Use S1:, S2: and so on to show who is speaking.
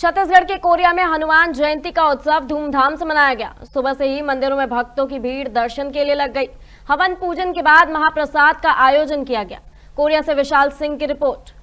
S1: छत्तीसगढ़ के कोरिया में हनुमान जयंती का उत्सव धूमधाम से मनाया गया सुबह से ही मंदिरों में भक्तों की भीड़ दर्शन के लिए लग गई हवन पूजन के बाद महाप्रसाद का आयोजन किया गया कोरिया से विशाल सिंह की रिपोर्ट